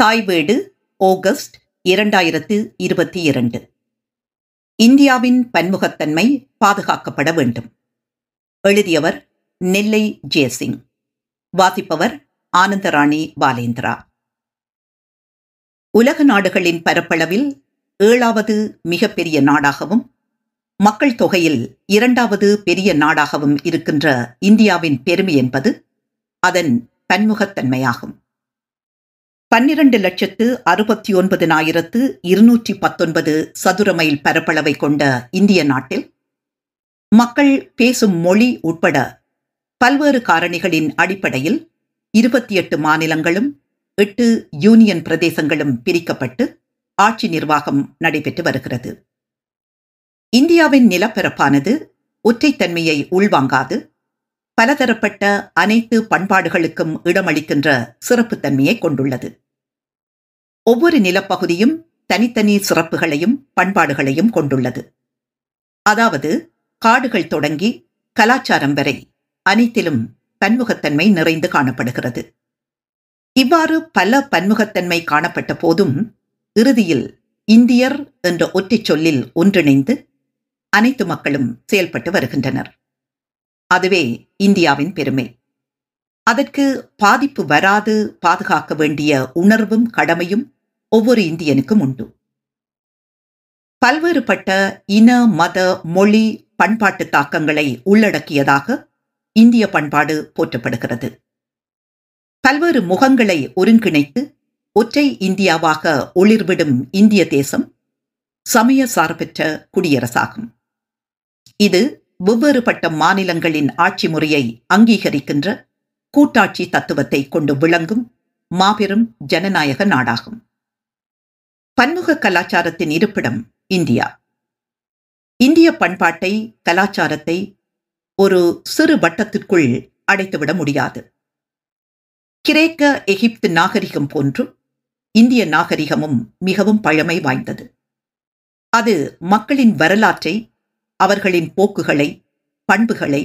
தாய் வீடு ஆகஸ்ட் இரண்டாயிரத்து இருபத்தி இரண்டு இந்தியாவின் பன்முகத்தன்மை பாதுகாக்கப்பட வேண்டும் எழுதியவர் நெல்லை ஜெயசிங் வாசிப்பவர் ஆனந்தராணி பாலேந்திரா உலக நாடுகளின் பரப்பளவில் ஏழாவது மிகப்பெரிய நாடாகவும் மக்கள் தொகையில் இரண்டாவது பெரிய நாடாகவும் இருக்கின்ற இந்தியாவின் பெருமை என்பது அதன் பன்முகத்தன்மையாகும் பன்னிரண்டு லட்சத்து அறுபத்தி ஒன்பதினாயிரத்து இருநூற்றி பத்தொன்பது சதுர மைல் பரப்பளவை கொண்ட இந்திய நாட்டில் மக்கள் பேசும் மொழி உட்பட பல்வேறு காரணிகளின் அடிப்படையில் இருபத்தி எட்டு மாநிலங்களும் எட்டு யூனியன் பிரதேசங்களும் பிரிக்கப்பட்டு ஆட்சி நிர்வாகம் நடைபெற்று வருகிறது இந்தியாவின் நிலப்பரப்பானது ஒற்றைத்தன்மையை உள்வாங்காது பலதரப்பட்ட அனைத்து பண்பாடுகளுக்கும் இடமளிக்கின்ற சிறப்புத்தன்மையை கொண்டுள்ளது ஒவ்வொரு நிலப்பகுதியும் தனித்தனி சிறப்புகளையும் பண்பாடுகளையும் கொண்டுள்ளது அதாவது காடுகள் தொடங்கி கலாச்சாரம் வரை அனைத்திலும் பன்முகத்தன்மை நிறைந்து காணப்படுகிறது இவ்வாறு பல பன்முகத்தன்மை காணப்பட்ட போதும் இறுதியில் இந்தியர் என்ற ஒற்றைச் சொல்லில் ஒன்றிணைந்து அனைத்து மக்களும் செயல்பட்டு வருகின்றனர் அதுவே இந்தியாவின் பெருமை அதற்கு பாதிப்பு வராது பாதுகாக்க வேண்டிய உணர்வும் கடமையும் ஒவ்வொரு இந்தியனுக்கும் உண்டு பல்வேறுபட்ட இன மத மொழி பண்பாட்டு தாக்கங்களை உள்ளடக்கியதாக இந்திய பண்பாடு போற்றப்படுகிறது பல்வேறு முகங்களை ஒருங்கிணைத்து ஒற்றை இந்தியாவாக ஒளிர்விடும் இந்திய தேசம் சமய சார்பற்ற குடியரசாகும் இது பட்ட மாநிலங்களின் ஆட்சி முறையை அங்கீகரிக்கின்ற கூட்டாட்சி தத்துவத்தை கொண்டு விளங்கும் மாபெரும் ஜனநாயக நாடாகும் பன்முக கலாச்சாரத்தின் இருப்பிடம் இந்தியா இந்திய பண்பாட்டை கலாச்சாரத்தை ஒரு சிறு வட்டத்திற்குள் அடைத்துவிட முடியாது கிரேக்க எகிப்து நாகரிகம் போன்றும் இந்திய நாகரிகமும் மிகவும் பழமை வாய்ந்தது அது மக்களின் வரலாற்றை அவர்களின் போக்குகளை பண்புகளை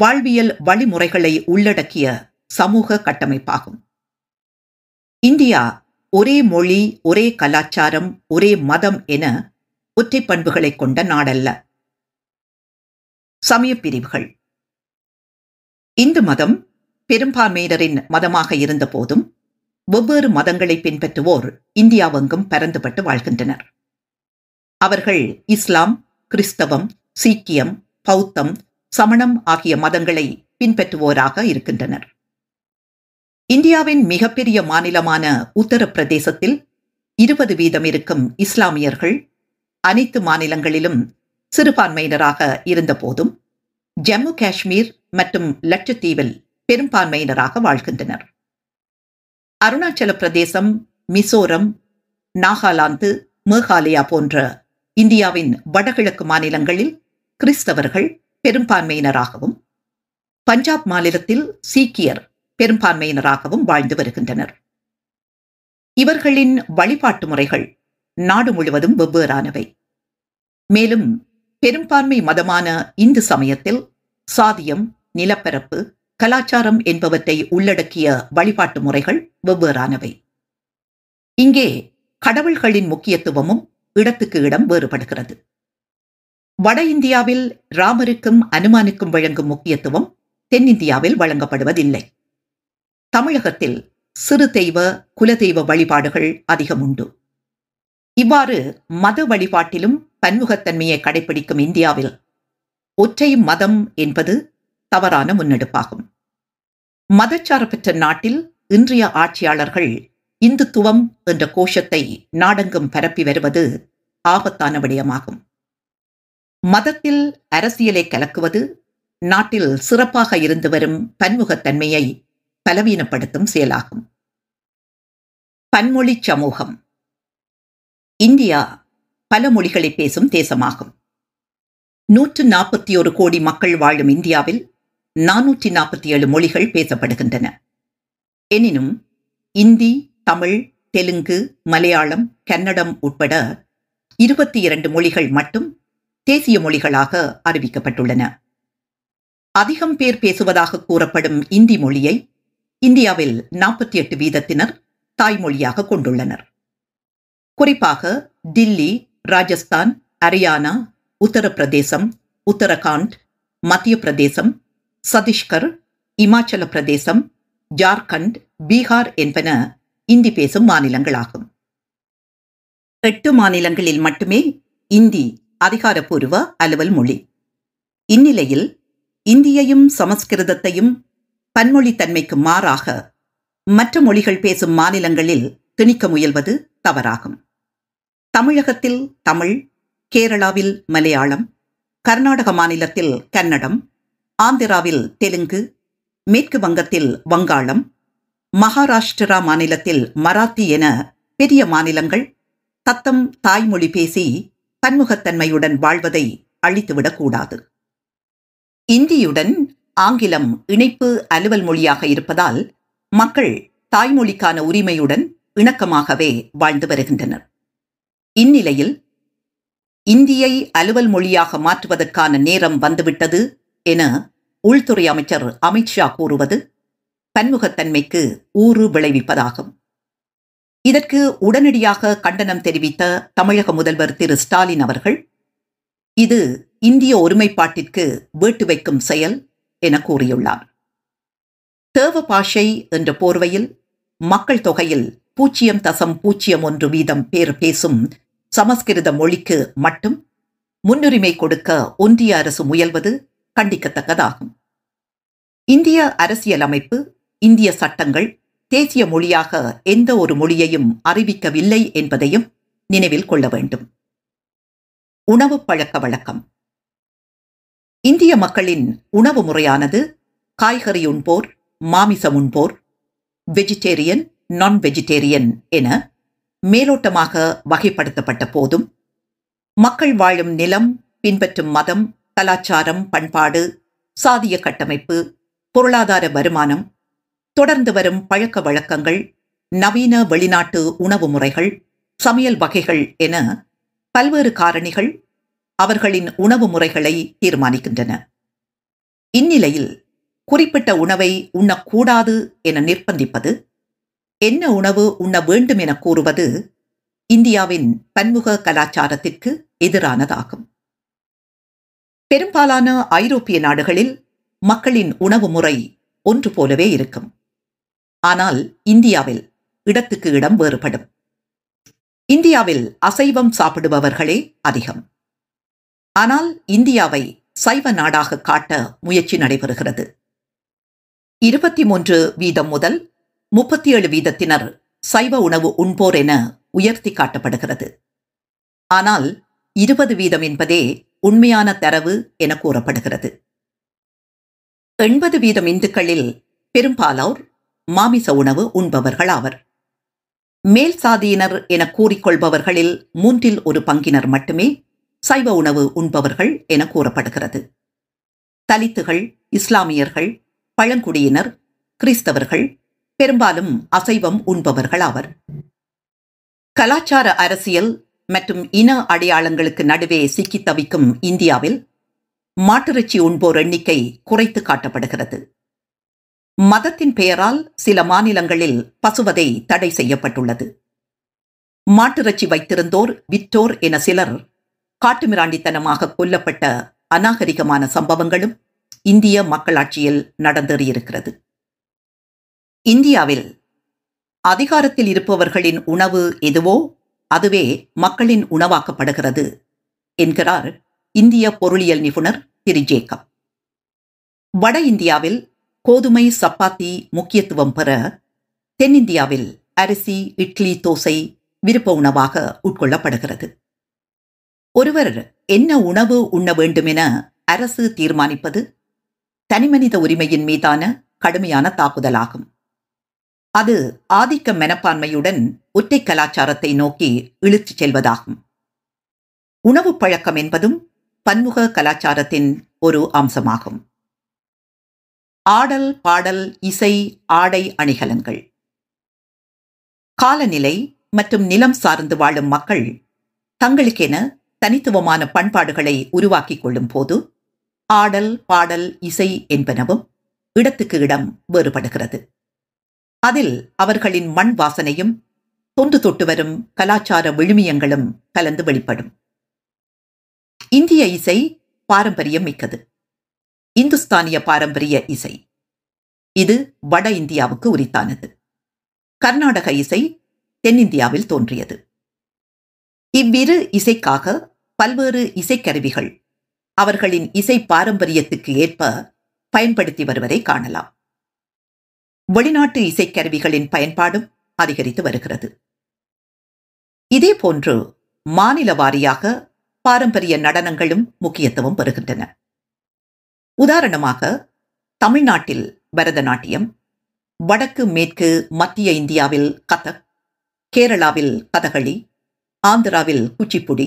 வாழ்வியல் வழிமுறைகளை உள்ளடக்கிய சமூக கட்டமைப்பாகும் இந்தியா ஒரே மொழி ஒரே கலாச்சாரம் ஒரே மதம் என ஒற்றை பண்புகளை கொண்ட நாடல்ல சமய பிரிவுகள் இந்து மதம் பெரும்பான்மையினரின் மதமாக இருந்த போதும் வெவ்வேறு மதங்களை பின்பற்றுவோர் இந்தியாவெங்கும் பரந்துபட்டு வாழ்கின்றனர் அவர்கள் இஸ்லாம் கிறிஸ்தவம் சீக்கியம் பௌத்தம் சமணம் ஆகிய மதங்களை பின்பற்றுவோராக இருக்கின்றனர் இந்தியாவின் மிகப்பெரிய மாநிலமான உத்தரப்பிரதேசத்தில் இருபது வீதம் இருக்கும் இஸ்லாமியர்கள் அனைத்து மாநிலங்களிலும் சிறுபான்மையினராக இருந்தபோதும் ஜம்மு காஷ்மீர் மற்றும் லட்சத்தீவில் பெரும்பான்மையினராக வாழ்கின்றனர் அருணாச்சல பிரதேசம் மிசோரம் நாகாலாந்து மேகாலயா போன்ற இந்தியாவின் வடகிழக்கு மாநிலங்களில் கிறிஸ்தவர்கள் பெரும்பான்மையினராகவும் பஞ்சாப் மாநிலத்தில் சீக்கியர் பெரும்பான்மையினராகவும் வாழ்ந்து வருகின்றனர் இவர்களின் வழிபாட்டு முறைகள் நாடு முழுவதும் வெவ்வேறானவை மேலும் பெரும்பான்மை மதமான இந்து சமயத்தில் சாதியம் நிலப்பரப்பு கலாச்சாரம் என்பவற்றை உள்ளடக்கிய வழிபாட்டு முறைகள் வெவ்வேறானவை இங்கே கடவுள்களின் முக்கியத்துவமும் இடத்துக்கு இடம் வேறுபடுகிறது வட இந்தியாவில் ராமருக்கும் அனுமானுக்கும் வழங்கும் முக்கியத்துவம் தென்னிந்தியாவில் வழங்கப்படுவதில்லை தமிழகத்தில் சிறு தெய்வ குலதெய்வ வழிபாடுகள் அதிகம் உண்டு இவ்வாறு மத வழிபாட்டிலும் பன்முகத்தன்மையை கடைபிடிக்கும் இந்தியாவில் ஒற்றை மதம் என்பது தவறான முன்னெடுப்பாகும் மதச்சார்பற்ற நாட்டில் இன்றைய ஆட்சியாளர்கள் இந்துத்துவம் என்ற கோஷத்தை நாடெங்கும் பரப்பி வருவது ஆபத்தான விடயமாகும் மதத்தில் அரசியலை கலக்குவது நாட்டில் சிறப்பாக இருந்து வரும் பன்முகத்தன்மையை பலவீனப்படுத்தும் செயலாகும் பன்மொழி சமூகம் இந்தியா பல மொழிகளை பேசும் தேசமாகும் நூற்று நாற்பத்தி ஒரு கோடி மக்கள் வாழும் இந்தியாவில் நானூற்றி நாற்பத்தி ஏழு மொழிகள் பேசப்படுகின்றன எனினும் இந்தி தமிழ் தெலுங்கு மலையாளம் கன்னடம் உட்பட இருபத்தி இரண்டு மொழிகள் மட்டும் தேசிய மொழிகளாக அறிவிக்கப்பட்டுள்ளன அதிகம் பேர் பேசுவதாக கூறப்படும் இந்தி மொழியை இந்தியாவில் நாற்பத்தி எட்டு வீதத்தினர் தாய்மொழியாக கொண்டுள்ளனர் குறிப்பாக தில்லி ராஜஸ்தான் ஹரியானா உத்தரப்பிரதேசம் உத்தரகாண்ட் மத்திய பிரதேசம் சத்தீஸ்கர் இமாச்சல பிரதேசம் ஜார்க்கண்ட் பீகார் என்பன இந்தி பேசும் மாநிலங்களாகும் எட்டு மாநிலங்களில் மட்டுமே இந்தி அதிகாரப்பூர்வ அலுவல் மொழி இந்நிலையில் இந்தியையும் சமஸ்கிருதத்தையும் பன்மொழித்தன்மைக்கு மாறாக மற்ற மொழிகள் பேசும் மாநிலங்களில் திணிக்க முயல்வது தவறாகும் தமிழகத்தில் தமிழ் கேரளாவில் மலையாளம் கர்நாடக மாநிலத்தில் கன்னடம் ஆந்திராவில் தெலுங்கு மேற்கு வங்கத்தில் வங்காளம் மகாராஷ்டிரா மாநிலத்தில் மராத்தி என பெரிய மாநிலங்கள் தத்தம் தாய்மொழி பேசி பன்முகத்தன்மையுடன் வாழ்வதை அழித்துவிடக்கூடாது இந்தியுடன் ஆங்கிலம் இணைப்பு அலுவல் மொழியாக இருப்பதால் மக்கள் தாய்மொழிக்கான உரிமையுடன் இணக்கமாகவே வாழ்ந்து வருகின்றனர் இந்நிலையில் இந்தியை அலுவல் மொழியாக மாற்றுவதற்கான நேரம் வந்துவிட்டது என உள்துறை அமைச்சர் அமித்ஷா கூறுவது பன்முகத்தன்மைக்கு ஊறு விளைவிப்பதாகும் இதற்கு உடனடியாக கண்டனம் தெரிவித்த தமிழக முதல்வர் திரு ஸ்டாலின் அவர்கள் இது இந்திய ஒருமைப்பாட்டிற்கு வீட்டு வைக்கும் செயல் என கூறியுள்ளார் தேவ பாஷை என்ற போர்வையில் மக்கள் தொகையில் பூஜ்ஜியம் தசம் பூஜ்ஜியம் ஒன்று வீதம் பேர் பேசும் சமஸ்கிருத மொழிக்கு மட்டும் முன்னுரிமை கொடுக்க ஒன்றிய அரசு முயல்வது கண்டிக்கத்தக்கதாகும் இந்திய அரசியலமைப்பு இந்திய சட்டங்கள் தேசிய மொழியாக எந்த ஒரு மொழியையும் அறிவிக்கவில்லை என்பதையும் நினைவில் கொள்ள வேண்டும் உணவு பழக்க வழக்கம் இந்திய மக்களின் உணவு முறையானது காய்கறி உண்போர் மாமிசம் உண்போர் வெஜிடேரியன் நான் வெஜிடேரியன் என மேலோட்டமாக வகைப்படுத்தப்பட்ட போதும் மக்கள் வாழும் நிலம் பின்பற்றும் மதம் கலாச்சாரம் பண்பாடு சாதிய கட்டமைப்பு பொருளாதார வருமானம் தொடர்ந்து வரும் பழக்க வழக்கங்கள் நவீன வெளிநாட்டு உணவு முறைகள் சமையல் வகைகள் என பல்வேறு காரணிகள் அவர்களின் உணவு முறைகளை தீர்மானிக்கின்றன இந்நிலையில் குறிப்பிட்ட உணவை உண்ணக்கூடாது என நிர்பந்திப்பது என்ன உணவு உண்ண வேண்டும் என கூறுவது இந்தியாவின் பன்முக கலாச்சாரத்திற்கு எதிரானதாகும் பெரும்பாலான ஐரோப்பிய நாடுகளில் மக்களின் உணவு முறை ஒன்று போலவே இருக்கும் ஆனால் இந்தியாவில் இடத்துக்கு இடம் வேறுபடும் இந்தியாவில் அசைவம் சாப்பிடுபவர்களே அதிகம் ஆனால் இந்தியாவை சைவ நாடாக காட்ட முயற்சி நடைபெறுகிறது இருபத்தி மூன்று வீதம் முதல் முப்பத்தி ஏழு வீதத்தினர் சைவ உணவு உண்போர் என உயர்த்தி காட்டப்படுகிறது ஆனால் இருபது வீதம் என்பதே உண்மையான தரவு என கூறப்படுகிறது எண்பது வீதம் இந்துக்களில் பெரும்பாலோர் மாமிச உணவு உண்பவர்கள் ஆவர் மேல் சாதியினர் என கூறிக்கொள்பவர்களில் மூன்றில் ஒரு பங்கினர் மட்டுமே சைவ உணவு உண்பவர்கள் என கூறப்படுகிறது தலித்துகள் இஸ்லாமியர்கள் பழங்குடியினர் கிறிஸ்தவர்கள் பெரும்பாலும் அசைவம் உண்பவர்கள் ஆவர் கலாச்சார அரசியல் மற்றும் இன அடையாளங்களுக்கு நடுவே சிக்கித் தவிக்கும் இந்தியாவில் மாட்டிறைச்சி உண்போர் எண்ணிக்கை குறைத்து காட்டப்படுகிறது மதத்தின் பெயரால் சில மாநிலங்களில் பசுவதை தடை செய்யப்பட்டுள்ளது மாட்டிறைச்சி வைத்திருந்தோர் விற்றோர் என சிலர் காட்டுமிராண்டித்தனமாக கொல்லப்பட்ட அநாகரிகமான சம்பவங்களும் இந்திய மக்களாட்சியில் நடந்தேறியிருக்கிறது இந்தியாவில் அதிகாரத்தில் இருப்பவர்களின் உணவு எதுவோ அதுவே மக்களின் உணவாக்கப்படுகிறது என்கிறார் இந்திய பொருளியல் நிபுணர் திரு ஜேக்கப் வட இந்தியாவில் கோதுமை சப்பாத்தி முக்கியத்துவம் பெற தென்னிந்தியாவில் அரிசி இட்லி தோசை விருப்ப உணவாக உட்கொள்ளப்படுகிறது ஒருவர் என்ன உணவு உண்ண வேண்டுமென அரசு தீர்மானிப்பது தனிமனித உரிமையின் மீதான கடுமையான தாக்குதலாகும் அது ஆதிக்க மனப்பான்மையுடன் ஒற்றை கலாச்சாரத்தை நோக்கி இழுத்துச் செல்வதாகும் உணவு பழக்கம் என்பதும் பன்முக கலாச்சாரத்தின் ஒரு அம்சமாகும் ஆடல் பாடல் இசை ஆடை அணிகலன்கள் காலநிலை மற்றும் நிலம் சார்ந்து வாழும் மக்கள் தங்களுக்கென தனித்துவமான பண்பாடுகளை உருவாக்கிக் கொள்ளும் போது ஆடல் பாடல் இசை என்பனவும் இடத்துக்கு இடம் வேறுபடுகிறது அதில் அவர்களின் மண் வாசனையும் தொன்று தொட்டு வரும் கலாச்சார விழுமியங்களும் கலந்து வெளிப்படும் இந்திய இசை பாரம்பரியம் மிக்கது இந்துஸ்தானிய பாரம்பரிய இசை இது வட இந்தியாவுக்கு உரித்தானது கர்நாடக இசை தென்னிந்தியாவில் தோன்றியது இவ்விரு இசைக்காக பல்வேறு இசைக்கருவிகள் அவர்களின் இசை பாரம்பரியத்துக்கு ஏற்ப பயன்படுத்தி வருவதை காணலாம் வெளிநாட்டு இசைக்கருவிகளின் பயன்பாடும் அதிகரித்து வருகிறது இதே போன்று மாநில வாரியாக பாரம்பரிய நடனங்களும் முக்கியத்துவம் பெறுகின்றன உதாரணமாக தமிழ்நாட்டில் பரதநாட்டியம் வடக்கு மேற்கு மத்திய இந்தியாவில் கதக் கேரளாவில் கதகளி ஆந்திராவில் குச்சிப்புடி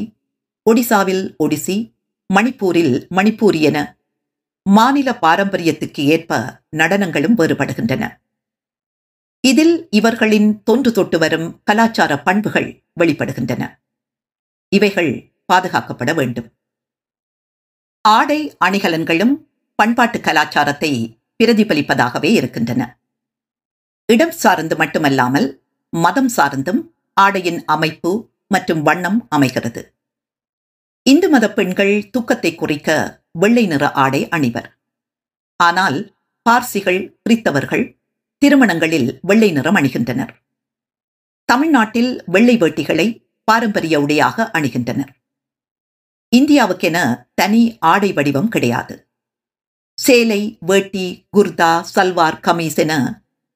ஒடிசாவில் ஒடிசி மணிப்பூரில் மணிப்பூரி என மாநில பாரம்பரியத்துக்கு ஏற்ப நடனங்களும் வேறுபடுகின்றன இதில் இவர்களின் தொன்று தொட்டு வரும் கலாச்சார பண்புகள் வெளிப்படுகின்றன இவைகள் பாதுகாக்கப்பட வேண்டும் ஆடை அணிகலன்களும் பண்பாட்டு கலாச்சாரத்தை பிரதிபலிப்பதாகவே இருக்கின்றன இடம் சார்ந்து மட்டுமல்லாமல் மதம் சார்ந்தும் ஆடையின் அமைப்பு மற்றும் வண்ணம் அமைகிறது இந்து மத பெண்கள் தூக்கத்தை குறிக்க வெள்ளை நிற ஆடை அணிவர் ஆனால் பார்சிகள் கிறித்தவர்கள் திருமணங்களில் வெள்ளை நிறம் அணிகின்றனர் தமிழ்நாட்டில் வெள்ளை வேட்டிகளை பாரம்பரிய உடையாக அணிகின்றனர் இந்தியாவுக்கென தனி ஆடை வடிவம் கிடையாது சேலை வேட்டி குர்தா சல்வார் கமீஸ் என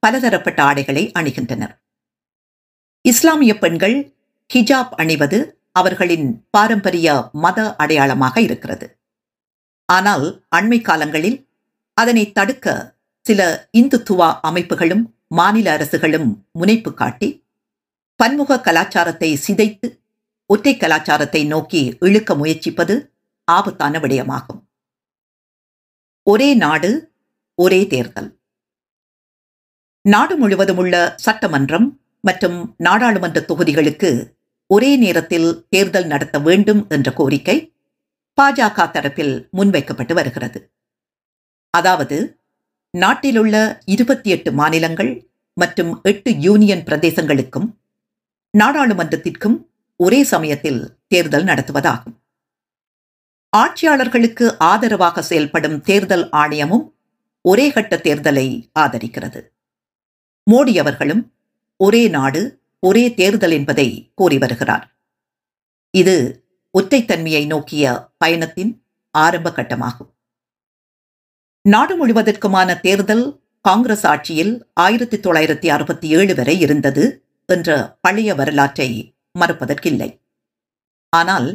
பலதரப்பட்ட ஆடைகளை அணிகின்றனர் இஸ்லாமிய பெண்கள் ஹிஜாப் அணிவது அவர்களின் பாரம்பரிய மத அடையாளமாக இருக்கிறது ஆனால் அண்மை காலங்களில் அதனை தடுக்க சில இந்துத்துவா அமைப்புகளும் மாநில அரசுகளும் முனைப்பு காட்டி பன்முக கலாச்சாரத்தை சிதைத்து ஒற்றை கலாச்சாரத்தை நோக்கி இழுக்க முயற்சிப்பது ஆபத்தான விடயமாகும் ஒரே நாடு ஒரே தேர்தல் நாடு முழுவதும் உள்ள சட்டமன்றம் மற்றும் நாடாளுமன்ற தொகுதிகளுக்கு ஒரே நேரத்தில் தேர்தல் நடத்த வேண்டும் என்ற கோரிக்கை பாஜக தரப்பில் முன்வைக்கப்பட்டு வருகிறது அதாவது நாட்டிலுள்ள இருபத்தி எட்டு மாநிலங்கள் மற்றும் எட்டு யூனியன் பிரதேசங்களுக்கும் நாடாளுமன்றத்திற்கும் ஒரே சமயத்தில் தேர்தல் நடத்துவதாகும் ஆட்சியாளர்களுக்கு ஆதரவாக செயல்படும் தேர்தல் ஆணையமும் ஒரே கட்ட தேர்தலை ஆதரிக்கிறது மோடி அவர்களும் ஒரே நாடு ஒரே தேர்தல் என்பதை கூறி வருகிறார் இது ஒற்றைத்தன்மையை நோக்கிய பயணத்தின் ஆரம்ப கட்டமாகும் நாடு முழுவதற்குமான தேர்தல் காங்கிரஸ் ஆட்சியில் ஆயிரத்தி தொள்ளாயிரத்தி அறுபத்தி ஏழு வரை இருந்தது என்ற பழைய வரலாற்றை மறுப்பதற்கில்லை ஆனால்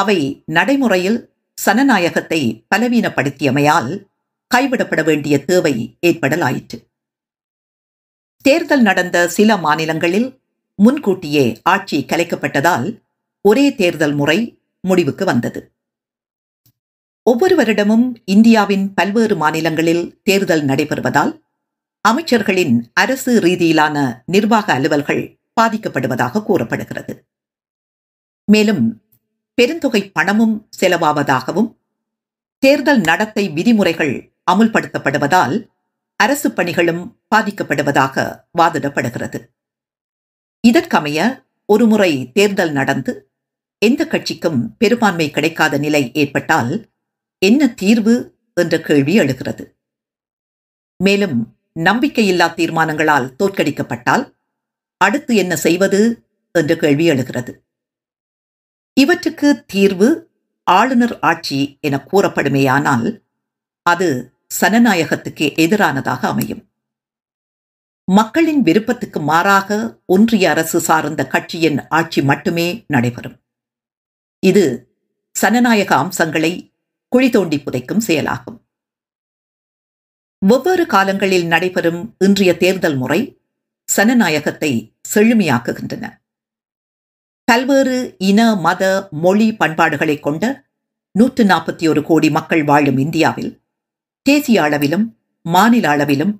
அவை நடைமுறையில் சனநாயகத்தை பலவீனப்படுத்தியமையால் கைவிடப்பட வேண்டிய தேவை ஏற்படலாயிற்று தேர்தல் நடந்த சில மாநிலங்களில் முன்கூட்டியே ஆட்சி கலைக்கப்பட்டதால் ஒரே தேர்தல் முறை முடிவுக்கு வந்தது ஒவ்வொரு வருடமும் இந்தியாவின் பல்வேறு மாநிலங்களில் தேர்தல் நடைபெறுவதால் அமைச்சர்களின் அரசு ரீதியிலான நிர்வாக அலுவல்கள் பாதிக்கப்படுவதாக கூறப்படுகிறது மேலும் பெருந்தொகை பணமும் செலவாவதாகவும் தேர்தல் நடத்தை விதிமுறைகள் அமுல்படுத்தப்படுவதால் அரசு பணிகளும் பாதிக்கப்படுவதாக வாதிடப்படுகிறது இதற்கமைய ஒருமுறை தேர்தல் நடந்து எந்த கட்சிக்கும் பெரும்பான்மை கிடைக்காத நிலை ஏற்பட்டால் என்ன தீர்வு என்ற கேள்வி எழுகிறது மேலும் நம்பிக்கையில்லா தீர்மானங்களால் தோற்கடிக்கப்பட்டால் அடுத்து என்ன செய்வது என்ற கேள்வி எழுகிறது இவற்றுக்கு தீர்வு ஆளுநர் ஆட்சி என கூறப்படுமேயானால் அது சனநாயகத்துக்கு எதிரானதாக அமையும் மக்களின் விருப்பத்துக்கு மாறாக ஒன்றிய அரசு சார்ந்த கட்சியின் ஆட்சி மட்டுமே நடைபெறும் இது சனநாயக அம்சங்களை குழி தோண்டி புதைக்கும் செயலாகும் ஒவ்வொரு காலங்களில் நடைபெறும் இன்றைய தேர்தல் முறை சனநாயகத்தை செழுமையாக்குகின்றன பல்வேறு இன மத மொழி பண்பாடுகளை கொண்ட நூற்று நாற்பத்தி ஒரு கோடி மக்கள் வாழும் இந்தியாவில் தேசிய அளவிலும் மாநில அளவிலும்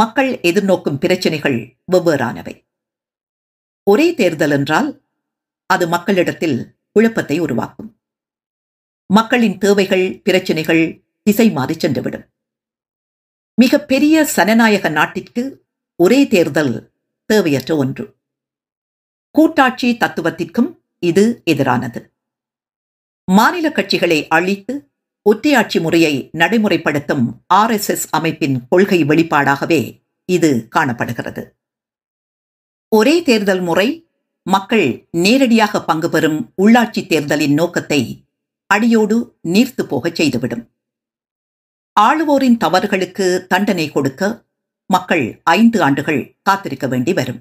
மக்கள் எதிர்நோக்கும் பிரச்சனைகள் வெவ்வேறானவை ஒரே தேர்தல் என்றால் அது மக்களிடத்தில் குழப்பத்தை உருவாக்கும் மக்களின் தேவைகள் பிரச்சனைகள் திசை மாறி சென்றுவிடும் மிக பெரிய சனநாயக நாட்டிற்கு ஒரே தேர்தல் தேவையற்ற ஒன்று கூட்டாட்சி தத்துவத்திற்கும் இது எதிரானது மாநில கட்சிகளை அழித்து ஒற்றையாட்சி முறையை நடைமுறைப்படுத்தும் ஆர் எஸ் எஸ் அமைப்பின் கொள்கை வெளிப்பாடாகவே இது காணப்படுகிறது ஒரே தேர்தல் முறை மக்கள் நேரடியாக பங்கு பெறும் உள்ளாட்சி தேர்தலின் நோக்கத்தை அடியோடு நீர்த்து போகச் செய்துவிடும் ஆளுவோரின் தவறுகளுக்கு தண்டனை கொடுக்க மக்கள் ஐந்து ஆண்டுகள் காத்திருக்க வேண்டி வரும்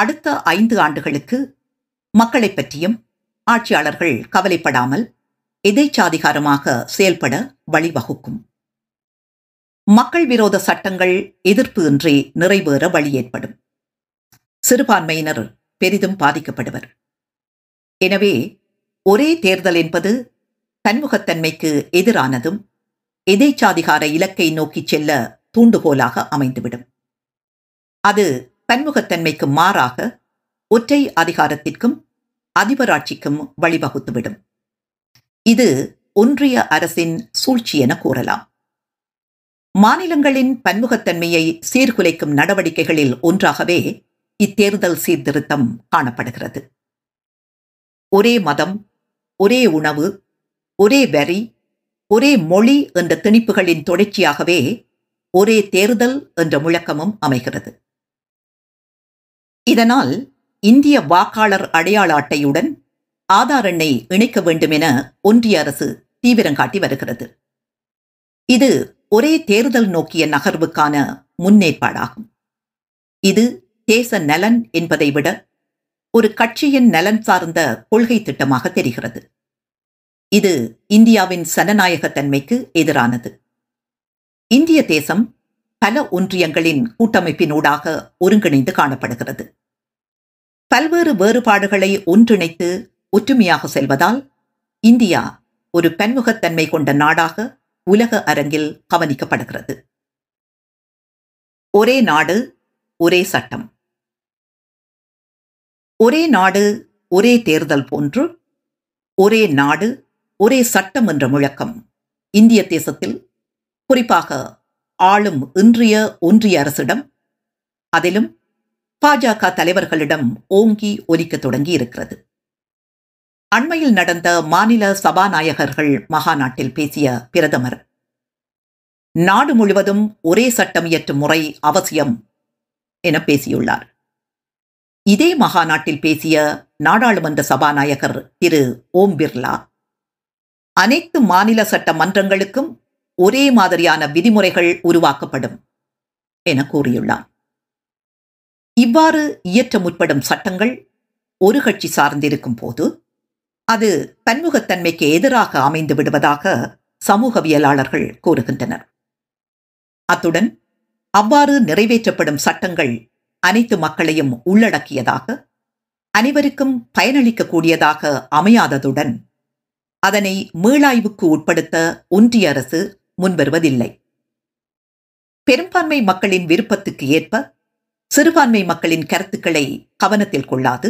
அடுத்த ஐந்து ஆண்டுகளுக்கு மக்களை பற்றியும் ஆட்சியாளர்கள் கவலைப்படாமல் எதைச்சாதிகாரமாக செயல்பட வழிவகுக்கும் மக்கள் விரோத சட்டங்கள் எதிர்ப்பு இன்றி நிறைவேற வழி ஏற்படும் சிறுபான்மையினர் பெரிதும் பாதிக்கப்படுவர் எனவே ஒரே தேர்தல் என்பது பன்முகத்தன்மைக்கு எதிரானதும் எதைச்சாதிகார இலக்கை நோக்கி செல்ல தூண்டுகோலாக அமைந்துவிடும் அது பன்முகத்தன்மைக்கு மாறாக ஒற்றை அதிகாரத்திற்கும் அதிபராட்சிக்கும் வழிவகுத்துவிடும் இது ஒன்றிய அரசின் சூழ்ச்சி என கூறலாம் மாநிலங்களின் பன்முகத்தன்மையை சீர்குலைக்கும் நடவடிக்கைகளில் ஒன்றாகவே இத்தேர்தல் சீர்திருத்தம் காணப்படுகிறது ஒரே மதம் ஒரே உணவு ஒரே வரி ஒரே மொழி என்ற திணிப்புகளின் தொடர்ச்சியாகவே ஒரே தேர்தல் என்ற முழக்கமும் அமைகிறது இதனால் இந்திய வாக்காளர் அடையாள அட்டையுடன் ஆதார் எண்ணை இணைக்க வேண்டும் என ஒன்றிய அரசு தீவிரம் காட்டி வருகிறது இது ஒரே தேர்தல் நோக்கிய நகர்வுக்கான முன்னேற்பாடாகும் இது தேச நலன் என்பதை விட ஒரு கட்சியின் நலன் சார்ந்த கொள்கை திட்டமாக தெரிகிறது இது இந்தியாவின் சனநாயகத்தன்மைக்கு எதிரானது இந்திய தேசம் பல ஒன்றியங்களின் கூட்டமைப்பினூடாக ஒருங்கிணைந்து காணப்படுகிறது பல்வேறு வேறுபாடுகளை ஒன்றிணைத்து ஒற்றுமையாக செல்வதால் இந்தியா ஒரு பன்முகத்தன்மை கொண்ட நாடாக உலக அரங்கில் கவனிக்கப்படுகிறது ஒரே நாடு ஒரே சட்டம் ஒரே நாடு ஒரே தேர்தல் போன்று ஒரே நாடு ஒரே சட்டம் என்ற முழக்கம் இந்திய தேசத்தில் குறிப்பாக ஆளும் இன்றைய ஒன்றிய அரசிடம் அதிலும் பாஜக தலைவர்களிடம் ஓங்கி ஒலிக்க தொடங்கி இருக்கிறது அண்மையில் நடந்த மாநில சபாநாயகர்கள் மகாநாட்டில் பேசிய பிரதமர் நாடு முழுவதும் ஒரே சட்டம் இயற்றும் முறை அவசியம் என பேசியுள்ளார் இதே மகாநாட்டில் பேசிய நாடாளுமன்ற சபாநாயகர் திரு ஓம் பிர்லா அனைத்து மாநில சட்ட மன்றங்களுக்கும் ஒரே மாதிரியான விதிமுறைகள் உருவாக்கப்படும் என கூறியுள்ளார் இவ்வாறு இயற்ற முற்படும் சட்டங்கள் ஒரு கட்சி சார்ந்திருக்கும் போது அது பன்முகத்தன்மைக்கு எதிராக அமைந்து விடுவதாக சமூகவியலாளர்கள் கூறுகின்றனர் அத்துடன் அவ்வாறு நிறைவேற்றப்படும் சட்டங்கள் அனைத்து மக்களையும் உள்ளடக்கியதாக அனைவருக்கும் பயனளிக்கக்கூடியதாக அமையாததுடன் அதனை மீளாய்வுக்கு உட்படுத்த ஒன்றிய அரசு முன்வருவதில்லை பெரும்பான்மை மக்களின் விருப்பத்துக்கு ஏற்ப சிறுபான்மை மக்களின் கருத்துக்களை கவனத்தில் கொள்ளாது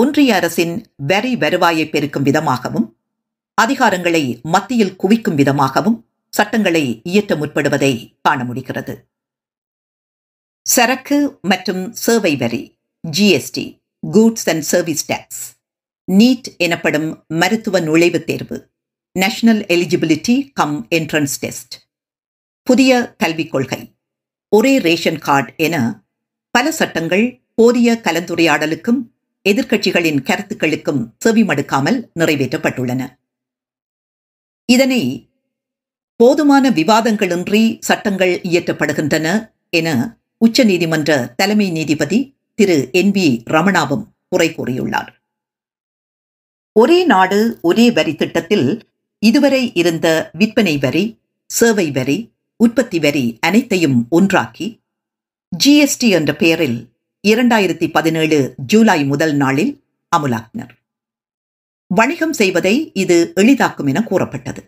ஒன்றிய அரசின் வரி வருவாயை பெருக்கும் விதமாகவும் அதிகாரங்களை மத்தியில் குவிக்கும் விதமாகவும் சட்டங்களை இயற்ற முற்படுவதை காண முடிகிறது சரக்கு மற்றும் சேவை வரி GST goods and service tax NEET எனப்படும் மருத்துவ நுழைவுத் தேர்வு national eligibility cum entrance test புதிய கல்விக் கொள்கை ஒரே ரேஷன் கார்டு என பல சட்டங்கள் போதிய கலந்துரையாடலுக்கும் எதிர்க்கட்சிகளின் கருத்துக்களுக்கும் செவிமடுக்காமல் நிறைவேற்றப்பட்டுள்ளன இதனை போதுமான விவாதங்களின்றி சட்டங்கள் இயற்றப்படுகின்றன என உச்சநீதிமன்ற தலைமை நீதிபதி திரு என் வி ரமணாவும் குறை கூறியுள்ளார் ஒரே நாடு ஒரே வரி திட்டத்தில் இதுவரை இருந்த விற்பனை வரி சேவை வரி உற்பத்தி வரி அனைத்தையும் ஒன்றாக்கி ஜிஎஸ்டி என்ற பெயரில் இரண்டாயிரத்தி பதினேழு ஜூலை முதல் நாளில் அமுலாக்கினர் வணிகம் செய்வதை இது எளிதாக்கும் என கூறப்பட்டது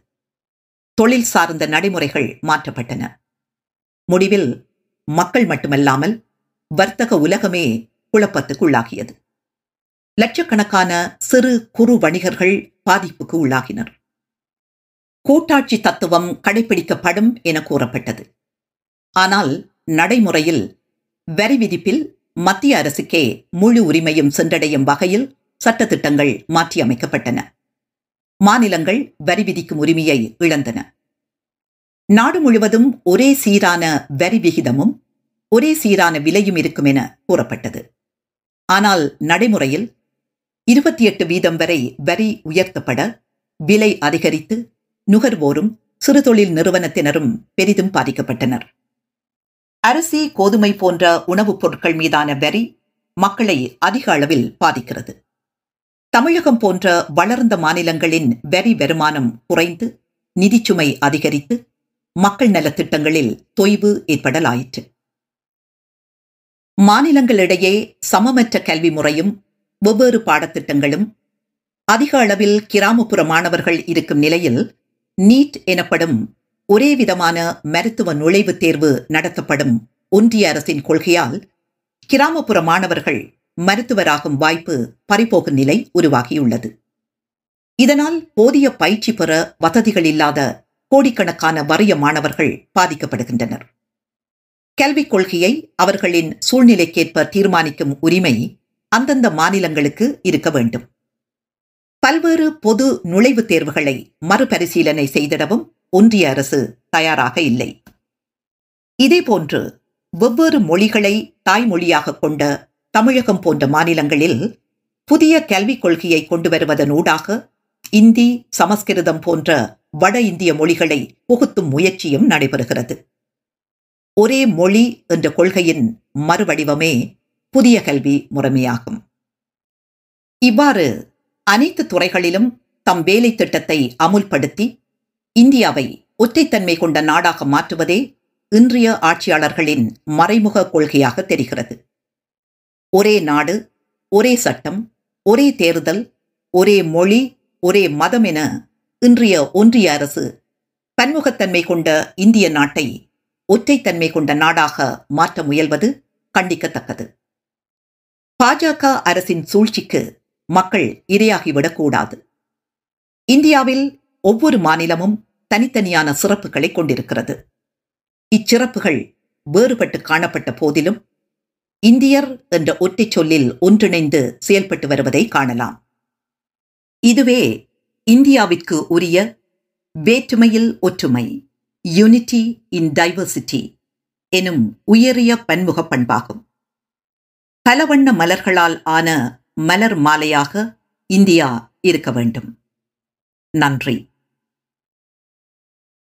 தொழில் சார்ந்த நடைமுறைகள் மாற்றப்பட்டன முடிவில் மக்கள் மட்டுமல்லாமல் வர்த்தக உலகமே குழப்பத்துக்குள்ளாகியது லட்சக்கணக்கான சிறு குறு வணிகர்கள் பாதிப்புக்கு உள்ளாகினர் கூட்டாட்சி தத்துவம் கடைபிடிக்கப்படும் என கூறப்பட்டது ஆனால் நடைமுறையில் வரி விதிப்பில் மத்திய அரசுக்கே முழு உரிமையும் சென்றடையும் வகையில் சட்டத்திட்டங்கள் மாற்றியமைக்கப்பட்டன மாநிலங்கள் வரி விதிக்கும் உரிமையை இழந்தன நாடு முழுவதும் ஒரே சீரான வரி விகிதமும் ஒரே சீரான விலையும் இருக்கும் என கூறப்பட்டது ஆனால் நடைமுறையில் இருபத்தி எட்டு வீதம் வரை வரி உயர்த்தப்பட விலை அதிகரித்து நுகர்வோரும் சிறுதொழில் நிறுவனத்தினரும் பெரிதும் பாதிக்கப்பட்டனர் அரிசி கோதுமை போன்ற உணவுப் பொருட்கள் மீதான வரி மக்களை அதிக அளவில் பாதிக்கிறது தமிழகம் போன்ற வளர்ந்த மாநிலங்களின் வரி வருமானம் குறைந்து நிதிச்சுமை அதிகரித்து மக்கள் நலத்திட்டங்களில் தொய்வு ஏற்படலாயிற்று மாநிலங்களிடையே சமமற்ற கல்வி முறையும் வெவ்வேறு பாடத்திட்டங்களும் அதிக அளவில் கிராமப்புற மாணவர்கள் இருக்கும் நிலையில் நீட் எனப்படும் ஒரே விதமான மருத்துவ நுழைவுத் தேர்வு நடத்தப்படும் ஒன்றிய அரசின் கொள்கையால் கிராமப்புற மாணவர்கள் மருத்துவராகும் வாய்ப்பு பறிபோகும் நிலை உருவாகியுள்ளது இதனால் போதிய பயிற்சி பெற வசதிகள் இல்லாத கோடிக்கணக்கான வறிய மாணவர்கள் பாதிக்கப்படுகின்றனர் கல்விக் கொள்கையை அவர்களின் சூழ்நிலைக்கேற்ப தீர்மானிக்கும் உரிமை அந்தந்த மாநிலங்களுக்கு இருக்க வேண்டும் பல்வேறு பொது நுழைவுத் தேர்வுகளை மறுபரிசீலனை செய்திடவும் ஒன்றிய அரசு தயாராக இல்லை இதேபோன்று வெவ்வேறு மொழிகளை தாய்மொழியாக கொண்ட தமிழகம் போன்ற மாநிலங்களில் புதிய கல்விக் கொள்கையை கொண்டு வருவதன் ஊடாக இந்தி சமஸ்கிருதம் போன்ற வட இந்திய மொழிகளை புகுத்தும் முயற்சியும் நடைபெறுகிறது ஒரே மொழி என்ற கொள்கையின் மறுவடிவமே புதிய கல்வி முறைமையாகும் இவ்வாறு அனைத்து துறைகளிலும் தம் வேலை திட்டத்தை அமுல்படுத்தி இந்தியாவை ஒற்றைத்தன்மை கொண்ட நாடாக மாற்றுவதே இன்றைய ஆட்சியாளர்களின் மறைமுக கொள்கையாக தெரிகிறது ஒரே நாடு ஒரே சட்டம் ஒரே தேர்தல் ஒரே மொழி ஒரே மதம் என இன்றைய ஒன்றிய அரசு பன்முகத்தன்மை கொண்ட இந்திய நாட்டை ஒற்றைத்தன்மை கொண்ட நாடாக மாற்ற முயல்வது கண்டிக்கத்தக்கது பாஜக அரசின் சூழ்ச்சிக்கு மக்கள் இரையாகிவிடக்கூடாது இந்தியாவில் ஒவ்வொரு மாநிலமும் தனித்தனியான சிறப்புகளை கொண்டிருக்கிறது இச்சிறப்புகள் வேறுபட்டு காணப்பட்ட போதிலும் இந்தியர் என்ற ஒற்றை சொல்லில் ஒன்றிணைந்து செயல்பட்டு வருவதை காணலாம் இதுவே இந்தியாவிற்கு உரிய வேற்றுமையில் ஒற்றுமை யூனிட்டி இன் டைவர்சிட்டி எனும் உயரிய பன்முக பண்பாகும் பலவண்ண மலர்களால் ஆன மலர் மாலையாக இந்தியா இருக்க வேண்டும் நன்றி